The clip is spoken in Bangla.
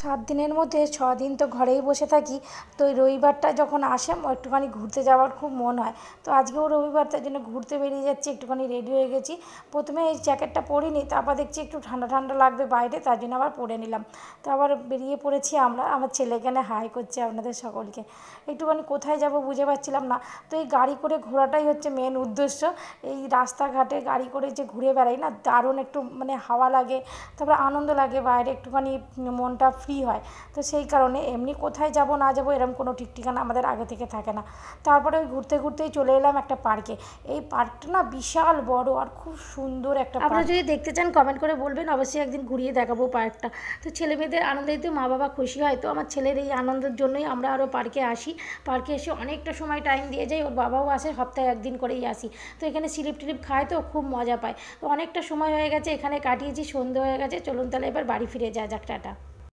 সাত দিনের মধ্যে ছ দিন তো ঘরেই বসে থাকি তো ওই রবিবারটা যখন আসে একটুখানি ঘুরতে যাওয়ার খুব মন হয় তো আজকেও রবিবার তার জন্য ঘুরতে বেরিয়ে যাচ্ছি একটুখানি রেডি হয়ে গেছি প্রথমে এই জ্যাকেটটা পরিনি তারপর দেখছি একটু ঠান্ডা ঠান্ডা লাগবে বাইরে তার জন্য আবার পরে নিলাম তো আবার বেরিয়ে পড়েছি আমরা আমার ছেলে এখানে হাই করছে আপনাদের সকলকে একটুখানি কোথায় যাব বুঝে পাচ্ছিলাম না তো এই গাড়ি করে ঘোরাটাই হচ্ছে মেন উদ্দেশ্য এই রাস্তাঘাটে গাড়ি করে যে ঘুরে বেড়াই না দারুণ একটু মানে হাওয়া লাগে তারপরে আনন্দ লাগে বাইরে একটুখানি মনটা ফ্রি হয় তো সেই কারণে এমনি কোথায় যাব না যাব এরম কোনো ঠিক ঠিকানা আমাদের আগে থেকে থাকে না তারপরে ওই ঘুরতে ঘুরতেই চলে এলাম একটা পার্কে এই পার্কটা না বিশাল বড় আর খুব সুন্দর একটা আপনারা যদি দেখতে চান কমেন্ট করে বলবেন অবশ্যই একদিন ঘুরিয়ে দেখাবো পার্কটা তো ছেলে মেয়েদের আনন্দেই তো মা বাবা খুশি হয় তো আমার ছেলের এই আনন্দের জন্যই আমরা আরও পার্কে আসি পার্কে এসে অনেকটা সময় টাইম দিয়ে যাই ওর বাবাও আসে সপ্তাহে একদিন করেই আসি তো এখানে স্লিপ টিলিপ খায় তো খুব মজা পায় তো অনেকটা সময় হয়ে গেছে এখানে কাটিয়েছি সন্ধে হয়ে গেছে চলুন তাহলে এবার বাড়ি ফিরে যা যাক টাটা